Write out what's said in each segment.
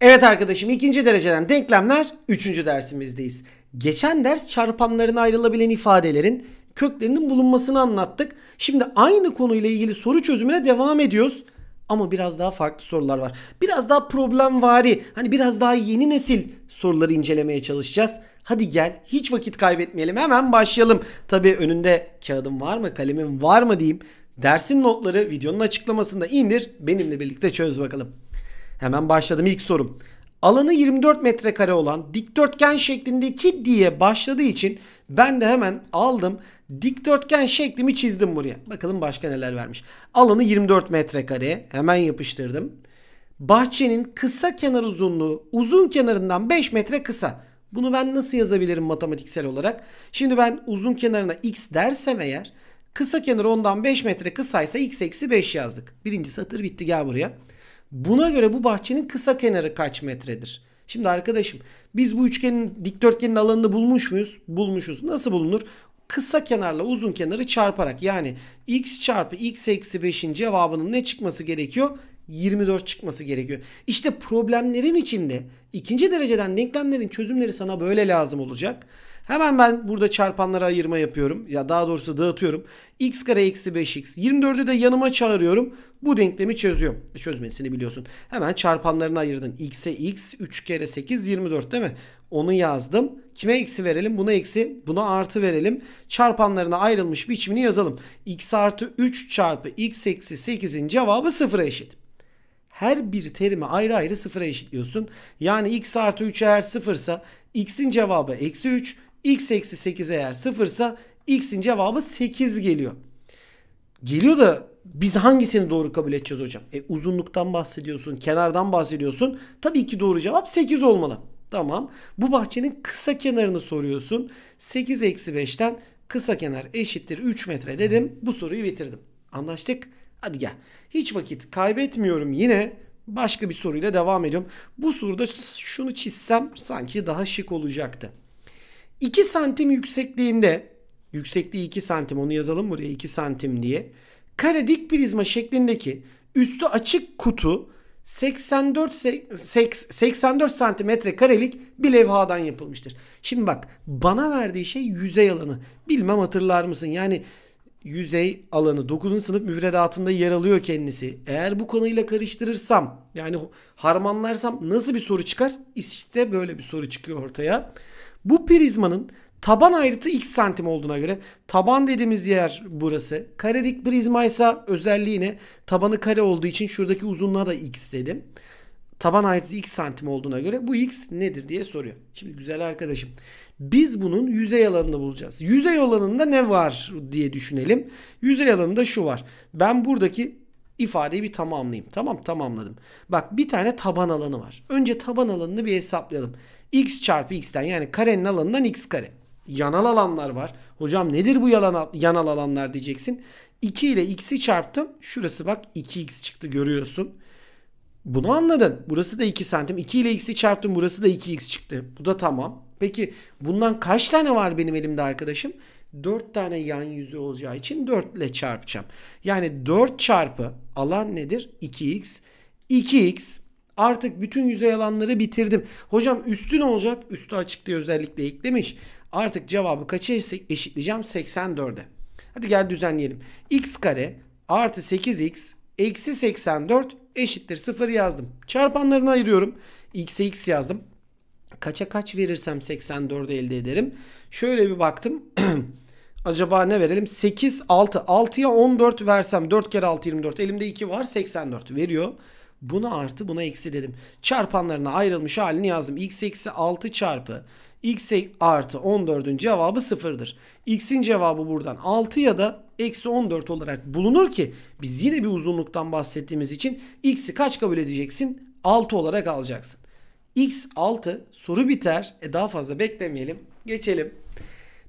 Evet arkadaşım ikinci dereceden denklemler üçüncü dersimizdeyiz. Geçen ders çarpanlarına ayrılabilen ifadelerin köklerinin bulunmasını anlattık. Şimdi aynı konuyla ilgili soru çözümüne devam ediyoruz. Ama biraz daha farklı sorular var. Biraz daha problemvari, hani biraz daha yeni nesil soruları incelemeye çalışacağız. Hadi gel hiç vakit kaybetmeyelim hemen başlayalım. Tabii önünde kağıdım var mı kalemim var mı diyeyim. Dersin notları videonun açıklamasında indir benimle birlikte çöz bakalım. Hemen başladım ilk sorum. Alanı 24 metrekare olan dikdörtgen şeklindeki diye başladığı için ben de hemen aldım dikdörtgen şeklimi çizdim buraya. Bakalım başka neler vermiş. Alanı 24 metrekare hemen yapıştırdım. Bahçenin kısa kenar uzunluğu uzun kenarından 5 metre kısa. Bunu ben nasıl yazabilirim matematiksel olarak? Şimdi ben uzun kenarına x dersem eğer kısa kenarı ondan 5 metre kısaysa x eksi 5 yazdık. Birinci satır bitti gel buraya. Buna göre bu bahçenin kısa kenarı kaç metredir? Şimdi arkadaşım biz bu üçgenin dikdörtgenin alanını bulmuş muyuz? Bulmuşuz. Nasıl bulunur? Kısa kenarla uzun kenarı çarparak yani x çarpı x eksi 5'in cevabının ne çıkması gerekiyor? 24 çıkması gerekiyor. İşte problemlerin içinde ikinci dereceden denklemlerin çözümleri sana böyle lazım olacak. Hemen ben burada çarpanlara ayırma yapıyorum. Ya daha doğrusu dağıtıyorum. x kare eksi 5x. 24'ü de yanıma çağırıyorum. Bu denklemi çözüyorum. E, çözmesini biliyorsun. Hemen çarpanlarını ayırdın. x'e x 3 kere 8 24 değil mi? Onu yazdım. Kime eksi verelim? Buna eksi. Buna artı verelim. Çarpanlarına ayrılmış biçimini yazalım. x artı 3 çarpı x eksi 8'in cevabı sıfıra eşit her bir terimi ayrı ayrı sıfıra eşitliyorsun. Yani x artı 3 eğer sıfırsa x'in cevabı eksi 3, x eksi 8 eğer 0 ise x'in cevabı 8 geliyor. Geliyor da biz hangisini doğru kabul edeceğiz hocam? E, uzunluktan bahsediyorsun, kenardan bahsediyorsun. Tabii ki doğru cevap 8 olmalı. Tamam. Bu bahçenin kısa kenarını soruyorsun. 8 eksi 5'ten kısa kenar eşittir 3 metre dedim. Bu soruyu bitirdim. Anlaştık. Hadi gel. Hiç vakit kaybetmiyorum yine. Başka bir soruyla devam ediyorum. Bu soruda şunu çizsem sanki daha şık olacaktı. 2 santim yüksekliğinde yüksekliği 2 santim onu yazalım buraya 2 santim diye kare dik prizma şeklindeki üstü açık kutu 84 84 santimetre karelik bir levhadan yapılmıştır. Şimdi bak bana verdiği şey yüzey alanı. Bilmem hatırlar mısın? Yani yüzey alanı 9. sınıf müfredatında yer alıyor kendisi. Eğer bu konuyla karıştırırsam yani harmanlarsam nasıl bir soru çıkar? İşte böyle bir soru çıkıyor ortaya. Bu prizmanın taban ayrıtı x santim olduğuna göre taban dediğimiz yer burası. Kare dik prizma ise özelliğine tabanı kare olduğu için şuradaki uzunluğa da x dedim. Taban ayrıtı x santim olduğuna göre bu x nedir diye soruyor. Şimdi güzel arkadaşım biz bunun yüzey alanını bulacağız. Yüzey alanında ne var diye düşünelim. Yüzey alanında şu var. Ben buradaki ifadeyi bir tamamlayayım. Tamam tamamladım. Bak bir tane taban alanı var. Önce taban alanını bir hesaplayalım x çarpı x'ten yani karenin alanından x kare. Yanal alanlar var. Hocam nedir bu yalan, yanal alanlar diyeceksin. 2 ile x'i çarptım. Şurası bak 2x çıktı görüyorsun. Bunu anladın. Burası da 2 santim. 2 ile x'i çarptım. Burası da 2x çıktı. Bu da tamam. Peki bundan kaç tane var benim elimde arkadaşım? 4 tane yan yüzü olacağı için 4 ile çarpacağım. Yani 4 çarpı alan nedir? 2x. 2x Artık bütün yüzey alanları bitirdim. Hocam üstü ne olacak? Üstü açık diye özellikle eklemiş. Artık cevabı kaça eşitleyeceğim? 84'e. Hadi gel düzenleyelim. x kare artı 8x eksi 84 eşittir 0 yazdım. Çarpanlarını ayırıyorum. x'e x yazdım. Kaça kaç verirsem 84'ü elde ederim. Şöyle bir baktım. Acaba ne verelim? 8, 6. 6'ya 14 versem 4 kere 6, 24. Elimde 2 var. 84 veriyor. Buna artı buna eksi dedim. Çarpanlarına ayrılmış halini yazdım. X eksi 6 çarpı x e- artı 14'ün cevabı sıfırdır. x'in cevabı buradan 6 ya da eksi 14 olarak bulunur ki biz yine bir uzunluktan bahsettiğimiz için x'i kaç kabul edeceksin? 6 olarak alacaksın. x 6 soru biter. E daha fazla beklemeyelim. Geçelim.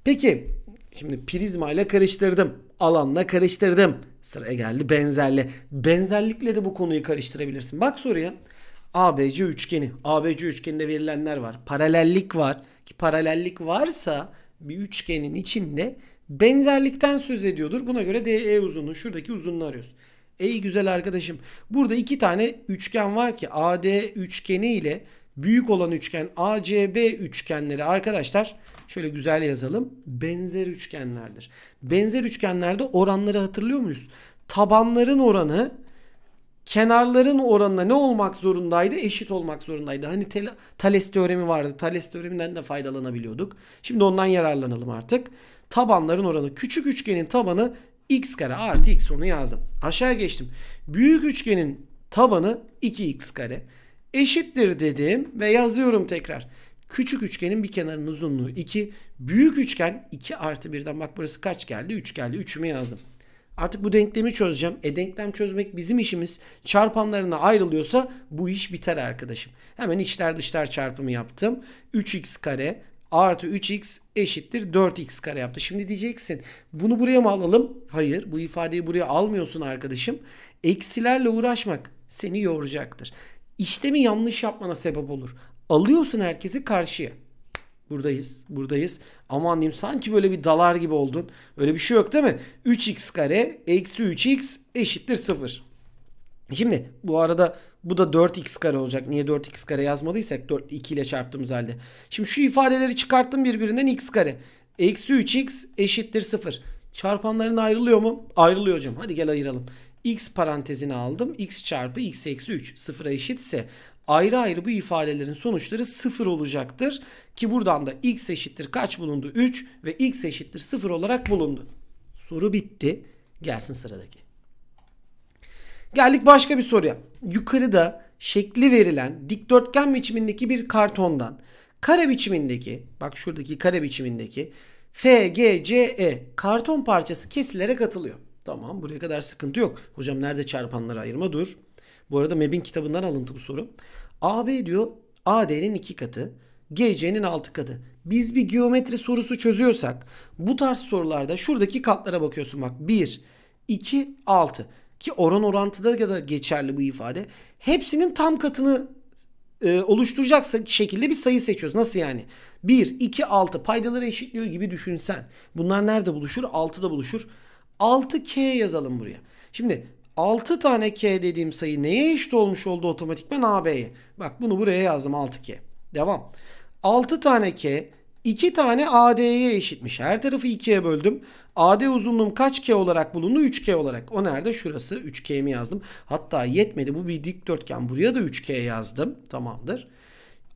Peki şimdi prizma ile karıştırdım alanla karıştırdım. Sıraya geldi benzerle. Benzerlikle de bu konuyu karıştırabilirsin. Bak soruya. ABC üçgeni. ABC üçgeninde verilenler var. Paralellik var. Ki paralellik varsa bir üçgenin içinde benzerlikten söz ediyordur. Buna göre DE uzunluğu şuradaki uzunluğu arıyoruz. Ey güzel arkadaşım burada iki tane üçgen var ki AD üçgeni ile büyük olan üçgen ACB üçgenleri arkadaşlar Şöyle güzel yazalım. Benzer üçgenlerdir. Benzer üçgenlerde oranları hatırlıyor muyuz? Tabanların oranı kenarların oranına ne olmak zorundaydı? Eşit olmak zorundaydı. Hani Tales teoremi vardı. Tales teoreminden de faydalanabiliyorduk. Şimdi ondan yararlanalım artık. Tabanların oranı. Küçük üçgenin tabanı x kare artı x onu yazdım. Aşağı geçtim. Büyük üçgenin tabanı 2x kare. Eşittir dedim ve yazıyorum tekrar. Küçük üçgenin bir kenarının uzunluğu 2. Büyük üçgen 2 artı 1'den bak burası kaç geldi? 3 geldi. 3'ümü yazdım. Artık bu denklemi çözeceğim. E denklem çözmek bizim işimiz. Çarpanlarına ayrılıyorsa bu iş biter arkadaşım. Hemen içler dışlar çarpımı yaptım. 3x kare artı 3x eşittir 4x kare yaptı. Şimdi diyeceksin bunu buraya mı alalım? Hayır bu ifadeyi buraya almıyorsun arkadaşım. Eksilerle uğraşmak seni yoracaktır. İşlemi yanlış yapmana sebep olur. Alıyorsun herkesi karşıya. Buradayız, buradayız. Aman diyeyim sanki böyle bir dalar gibi oldun. Öyle bir şey yok değil mi? 3x kare eksi 3x eşittir 0. Şimdi bu arada bu da 4x kare olacak. Niye 4x kare yazmadıysak 4, 2 ile çarptığımız halde. Şimdi şu ifadeleri çıkarttım birbirinden x kare. Eksi 3x eşittir 0. Çarpanların ayrılıyor mu? Ayrılıyor hocam. Hadi gel ayıralım. x parantezini aldım. x çarpı x eksi 3 sıfıra eşitse ayrı ayrı bu ifadelerin sonuçları 0 olacaktır. Ki buradan da x eşittir kaç bulundu? 3 ve x eşittir 0 olarak bulundu. Soru bitti. Gelsin sıradaki. Geldik başka bir soruya. Yukarıda şekli verilen dikdörtgen biçimindeki bir kartondan kare biçimindeki bak şuradaki kare biçimindeki FGCE karton parçası kesilerek atılıyor. Tamam buraya kadar sıkıntı yok. Hocam nerede çarpanları ayırma dur. Bu arada MEB'in kitabından alıntı bu soru. AB diyor AD'nin iki katı, GC'nin altı katı. Biz bir geometri sorusu çözüyorsak bu tarz sorularda şuradaki katlara bakıyorsun bak 1, 2, 6 ki oran orantıda da geçerli bu ifade. Hepsinin tam katını e, oluşturacaksa şekilde bir sayı seçiyoruz. Nasıl yani? 1, 2, 6 paydaları eşitliyor gibi düşünsen. Bunlar nerede buluşur? 6'da buluşur. 6K yazalım buraya. Şimdi 6 tane K dediğim sayı neye eşit olmuş oldu otomatikman AB'ye? Bak bunu buraya yazdım 6K. Devam. 6 tane K 2 tane AD'ye eşitmiş. Her tarafı 2'ye böldüm. AD uzunluğum kaç K olarak bulundu? 3K olarak. O nerede? Şurası 3K'mi yazdım. Hatta yetmedi. Bu bir dikdörtgen. Buraya da 3K yazdım. Tamamdır.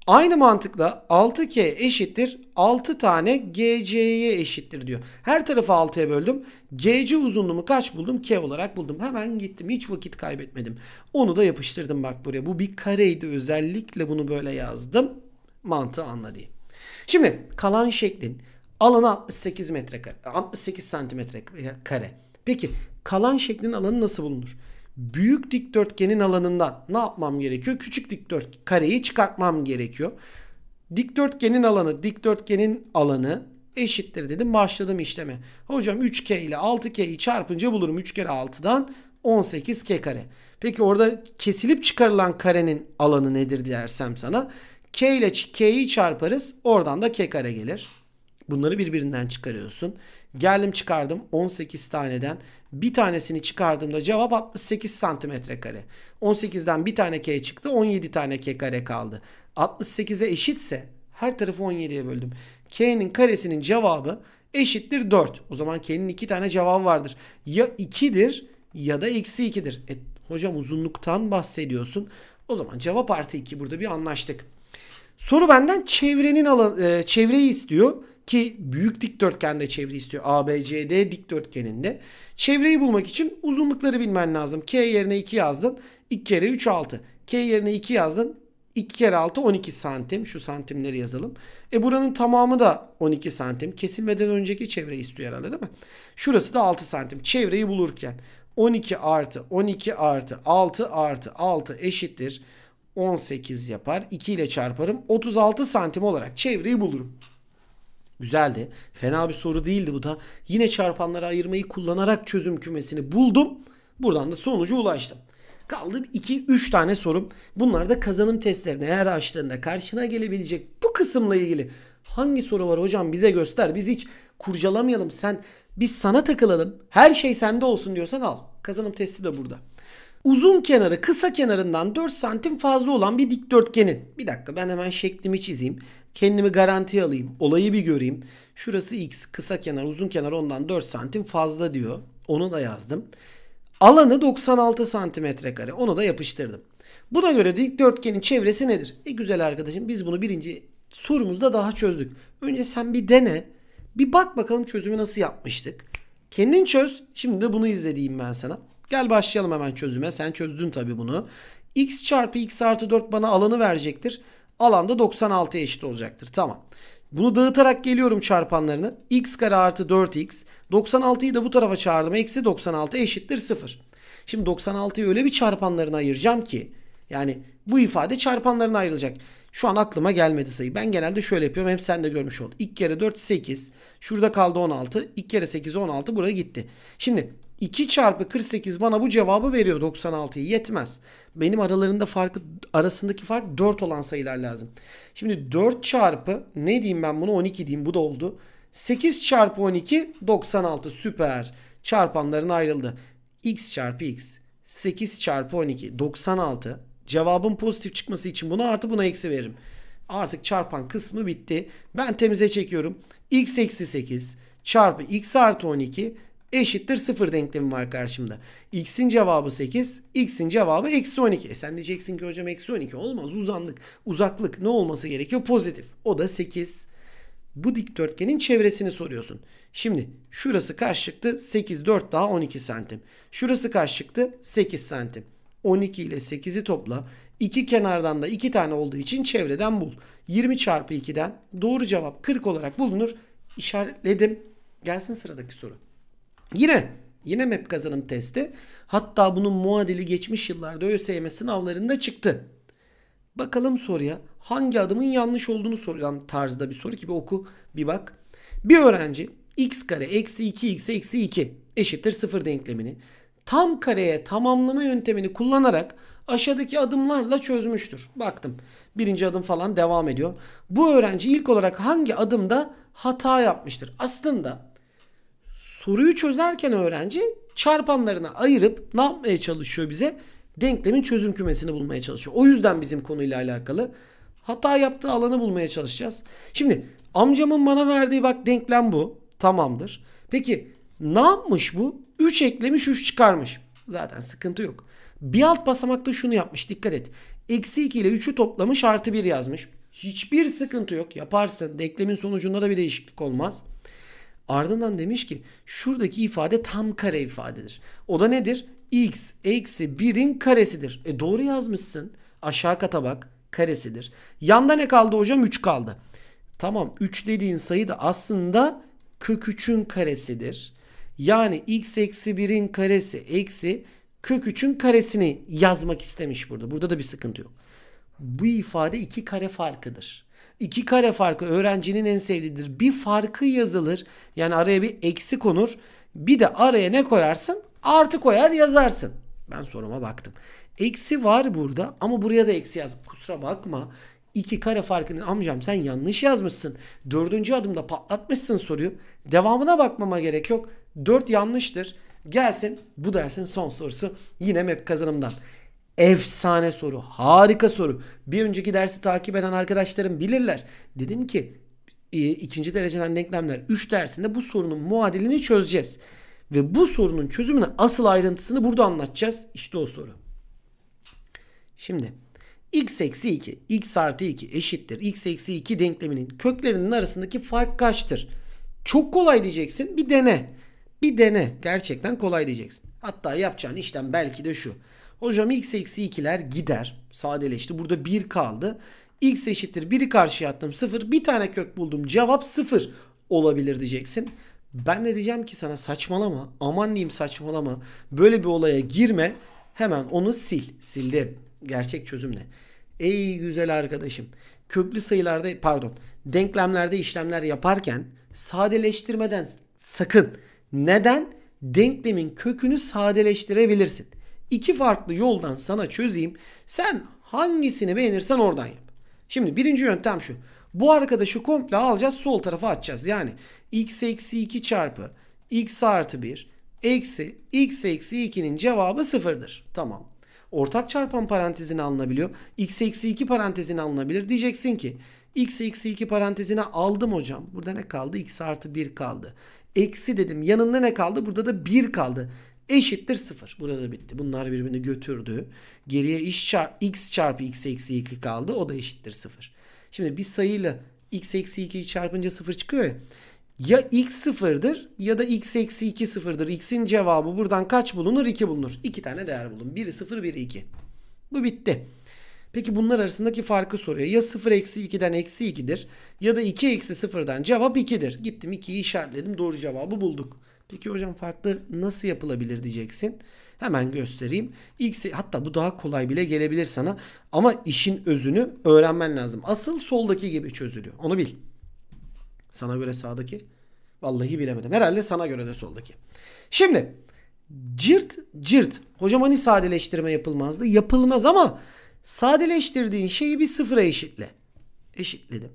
Aynı mantıkla 6K eşittir 6 tane GC'ye eşittir diyor. Her tarafı 6'ya böldüm. GC uzunluğumu kaç buldum? K olarak buldum. Hemen gittim. Hiç vakit kaybetmedim. Onu da yapıştırdım bak buraya. Bu bir kareydi. Özellikle bunu böyle yazdım. Mantığı anla diye. Şimdi kalan şeklin alanı 68 metrekare. 68 santimetre kare. Peki kalan şeklin alanı nasıl bulunur? büyük dikdörtgenin alanından ne yapmam gerekiyor? Küçük dikdört kareyi çıkartmam gerekiyor. Dikdörtgenin alanı, dikdörtgenin alanı eşittir dedim. Başladım işleme. Hocam 3K ile 6K'yi çarpınca bulurum. 3 kere 6'dan 18K kare. Peki orada kesilip çıkarılan karenin alanı nedir dersem sana. K ile K'yi çarparız. Oradan da K kare gelir. Bunları birbirinden çıkarıyorsun. Geldim çıkardım 18 taneden. Bir tanesini çıkardığımda cevap 68 santimetre kare. 18'den bir tane k çıktı 17 tane k kare kaldı. 68'e eşitse her tarafı 17'ye böldüm. K'nin karesinin cevabı eşittir 4. O zaman K'nin iki tane cevabı vardır. Ya 2'dir ya da eksi 2'dir. E, hocam uzunluktan bahsediyorsun. O zaman cevap artı 2 burada bir anlaştık. Soru benden çevrenin alan, e, çevreyi istiyor ki büyük dikdörtgende çevre istiyor. ABCD dikdörtgeninde. Çevreyi bulmak için uzunlukları bilmen lazım. K yerine 2 yazdın. 2 kere 3 6. K yerine 2 yazdın. 2 kere 6 12 santim. Şu santimleri yazalım. E buranın tamamı da 12 santim. Kesilmeden önceki çevre istiyor herhalde değil mi? Şurası da 6 santim. Çevreyi bulurken 12 artı 12 artı 6 artı 6 eşittir. 18 yapar. 2 ile çarparım. 36 santim olarak çevreyi bulurum. Güzeldi. Fena bir soru değildi bu da. Yine çarpanları ayırmayı kullanarak çözüm kümesini buldum. Buradan da sonuca ulaştım. Kaldı 2-3 tane sorum. Bunlar da kazanım testlerine her açtığında karşına gelebilecek bu kısımla ilgili. Hangi soru var hocam bize göster. Biz hiç kurcalamayalım. Sen biz sana takılalım. Her şey sende olsun diyorsan al. Kazanım testi de burada uzun kenarı kısa kenarından 4 santim fazla olan bir dikdörtgenin. Bir dakika ben hemen şeklimi çizeyim. Kendimi garantiye alayım. Olayı bir göreyim. Şurası x kısa kenar uzun kenar ondan 4 santim fazla diyor. Onu da yazdım. Alanı 96 santimetre kare. Onu da yapıştırdım. Buna göre dikdörtgenin çevresi nedir? E güzel arkadaşım biz bunu birinci sorumuzda daha çözdük. Önce sen bir dene. Bir bak bakalım çözümü nasıl yapmıştık. Kendin çöz. Şimdi de bunu izlediğim ben sana. Gel başlayalım hemen çözüme. Sen çözdün tabi bunu. x çarpı x artı 4 bana alanı verecektir. Alan da 96 eşit olacaktır. Tamam. Bunu dağıtarak geliyorum çarpanlarını. x kare artı 4x. 96'yı da bu tarafa çağırdım. Eksi 96 eşittir 0. Şimdi 96'yı öyle bir çarpanlarına ayıracağım ki. Yani bu ifade çarpanlarına ayrılacak. Şu an aklıma gelmedi sayı. Ben genelde şöyle yapıyorum. Hem sen de görmüş oldun. 2 kere 4 8. Şurada kaldı 16. 2 kere 8 16. Buraya gitti. Şimdi 2 çarpı 48 bana bu cevabı veriyor 96'yı. Yetmez. Benim aralarında farkı arasındaki fark 4 olan sayılar lazım. Şimdi 4 çarpı ne diyeyim ben bunu 12 diyeyim bu da oldu. 8 çarpı 12 96 süper. Çarpanların ayrıldı. X çarpı X. 8 çarpı 12 96. Cevabın pozitif çıkması için bunu artı buna eksi veririm. Artık çarpan kısmı bitti. Ben temize çekiyorum. X eksi 8 çarpı X artı 12 eşittir 0 denklemi var karşımda. X'in cevabı 8, X'in cevabı eksi 12. E sen diyeceksin ki hocam eksi 12 olmaz. Uzanlık, uzaklık ne olması gerekiyor? Pozitif. O da 8. Bu dikdörtgenin çevresini soruyorsun. Şimdi şurası kaç çıktı? 8, 4 daha 12 santim. Şurası kaç çıktı? 8 santim. 12 ile 8'i topla. İki kenardan da iki tane olduğu için çevreden bul. 20 çarpı 2'den doğru cevap 40 olarak bulunur. İşaretledim. Gelsin sıradaki soru. Yine yine map e kazanım testi hatta bunun muadili geçmiş yıllarda ÖSYM sınavlarında çıktı. Bakalım soruya hangi adımın yanlış olduğunu sorulan tarzda bir soru ki bir oku bir bak. Bir öğrenci x kare eksi 2x eksi 2 eşittir 0 denklemini tam kareye tamamlama yöntemini kullanarak aşağıdaki adımlarla çözmüştür. Baktım birinci adım falan devam ediyor. Bu öğrenci ilk olarak hangi adımda hata yapmıştır? Aslında soruyu çözerken öğrenci çarpanlarına ayırıp ne yapmaya çalışıyor bize? Denklemin çözüm kümesini bulmaya çalışıyor. O yüzden bizim konuyla alakalı hata yaptığı alanı bulmaya çalışacağız. Şimdi amcamın bana verdiği bak denklem bu. Tamamdır. Peki ne yapmış bu? 3 eklemiş 3 çıkarmış. Zaten sıkıntı yok. Bir alt basamakta şunu yapmış dikkat et. Eksi 2 ile 3'ü toplamış artı 1 yazmış. Hiçbir sıkıntı yok. Yaparsın. Denklemin sonucunda da bir değişiklik olmaz. Ardından demiş ki şuradaki ifade tam kare ifadedir. O da nedir? x eksi 1'in karesidir. E doğru yazmışsın. Aşağı kata bak karesidir. Yanda ne kaldı hocam? 3 kaldı. Tamam 3 dediğin sayı da aslında kök 3'ün karesidir. Yani x eksi 1'in karesi eksi kök 3'ün karesini yazmak istemiş burada. Burada da bir sıkıntı yok. Bu ifade 2 kare farkıdır. İki kare farkı öğrencinin en sevdiğidir. Bir farkı yazılır. Yani araya bir eksi konur. Bir de araya ne koyarsın? Artı koyar yazarsın. Ben soruma baktım. Eksi var burada ama buraya da eksi yaz. Kusura bakma. İki kare farkını amcam sen yanlış yazmışsın. Dördüncü adımda patlatmışsın soruyu. Devamına bakmama gerek yok. Dört yanlıştır. Gelsin bu dersin son sorusu yine map kazanımdan. Efsane soru. Harika soru. Bir önceki dersi takip eden arkadaşlarım bilirler. Dedim ki e, ikinci dereceden denklemler 3 dersinde bu sorunun muadilini çözeceğiz. Ve bu sorunun çözümünü asıl ayrıntısını burada anlatacağız. İşte o soru. Şimdi x eksi 2, x artı 2 eşittir. x eksi 2 denkleminin köklerinin arasındaki fark kaçtır? Çok kolay diyeceksin. Bir dene. Bir dene. Gerçekten kolay diyeceksin. Hatta yapacağın işlem belki de şu. Hocam x eksi 2'ler gider. Sadeleşti. Burada 1 kaldı. x eşittir 1'i karşıya attım 0. Bir tane kök buldum. Cevap 0 olabilir diyeceksin. Ben de diyeceğim ki sana saçmalama. Aman diyeyim saçmalama. Böyle bir olaya girme. Hemen onu sil. Sildim. Gerçek çözüm ne? Ey güzel arkadaşım. Köklü sayılarda pardon denklemlerde işlemler yaparken sadeleştirmeden sakın. Neden? Denklemin kökünü sadeleştirebilirsin iki farklı yoldan sana çözeyim. Sen hangisini beğenirsen oradan yap. Şimdi birinci yöntem şu. Bu arkadaşı komple alacağız sol tarafa atacağız. Yani x eksi 2 çarpı x artı 1 eksi x eksi 2'nin cevabı sıfırdır. Tamam. Ortak çarpan parantezine alınabiliyor. x eksi 2 parantezine alınabilir. Diyeceksin ki x eksi 2 parantezine aldım hocam. Burada ne kaldı? x artı 1 kaldı. Eksi dedim. Yanında ne kaldı? Burada da 1 kaldı eşittir 0. Burada bitti. Bunlar birbirini götürdü. Geriye x çarpı x çarpı x eksi 2 kaldı. O da eşittir 0. Şimdi bir sayıyla x eksi 2 çarpınca 0 çıkıyor ya. Ya x 0'dır, ya da x eksi 2 0'dır. X'in cevabı buradan kaç bulunur? 2 bulunur. 2 tane değer bulun. Biri 0, biri 2. Bu bitti. Peki bunlar arasındaki farkı soruyor. Ya 0 eksi 2'den eksi 2'dir ya da 2 eksi 0'dan cevap 2'dir. Gittim 2'yi işaretledim. Doğru cevabı bulduk. Peki hocam farklı nasıl yapılabilir diyeceksin. Hemen göstereyim. X hatta bu daha kolay bile gelebilir sana ama işin özünü öğrenmen lazım. Asıl soldaki gibi çözülüyor. Onu bil. Sana göre sağdaki vallahi bilemedim. Herhalde sana göre de soldaki. Şimdi cirt cirt. Hocam hani sadeleştirme yapılmazdı? Yapılmaz ama sadeleştirdiğin şeyi bir sıfıra eşitle. Eşitledim.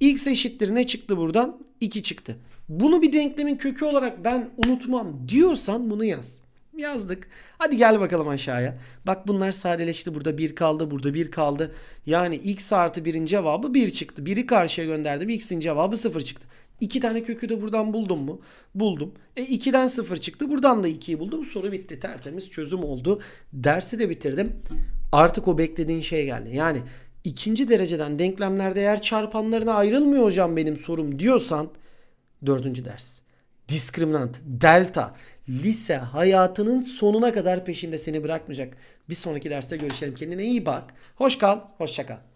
X eşittir ne çıktı buradan? 2 çıktı. Bunu bir denklemin kökü olarak ben unutmam diyorsan bunu yaz. Yazdık. Hadi gel bakalım aşağıya. Bak bunlar sadeleşti. Burada bir kaldı. Burada bir kaldı. Yani x artı birin cevabı bir çıktı. biri karşıya gönderdim. x'in cevabı sıfır çıktı. İki tane kökü de buradan buldum mu? Buldum. E 2'den 0 çıktı. Buradan da 2'yi buldum. Soru bitti. Tertemiz çözüm oldu. Dersi de bitirdim. Artık o beklediğin şey geldi. Yani ikinci dereceden denklemlerde eğer çarpanlarına ayrılmıyor hocam benim sorum diyorsan Dördüncü ders. Diskriminant, delta, lise hayatının sonuna kadar peşinde seni bırakmayacak. Bir sonraki derste görüşelim. Kendine iyi bak. Hoş kal, hoşça kal.